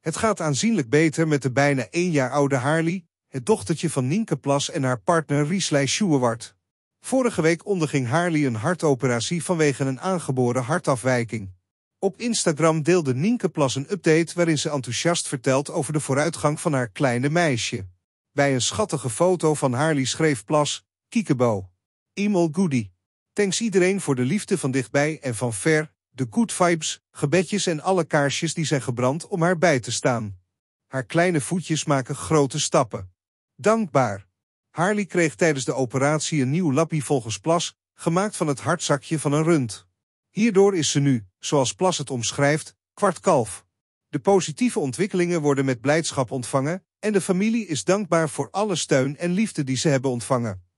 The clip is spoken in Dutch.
Het gaat aanzienlijk beter met de bijna één jaar oude Harley, het dochtertje van Nienke Plas en haar partner Rieslei Schuewart. Vorige week onderging Harley een hartoperatie vanwege een aangeboren hartafwijking. Op Instagram deelde Nienke Plas een update waarin ze enthousiast vertelt over de vooruitgang van haar kleine meisje. Bij een schattige foto van Harley schreef Plas, Kiekebo. Emil Goody. Thanks iedereen voor de liefde van dichtbij en van ver, de good vibes, gebedjes en alle kaarsjes die zijn gebrand om haar bij te staan. Haar kleine voetjes maken grote stappen. Dankbaar. Harley kreeg tijdens de operatie een nieuw lappie volgens Plas, gemaakt van het hartzakje van een rund. Hierdoor is ze nu, zoals Plas het omschrijft, kwart kalf. De positieve ontwikkelingen worden met blijdschap ontvangen en de familie is dankbaar voor alle steun en liefde die ze hebben ontvangen.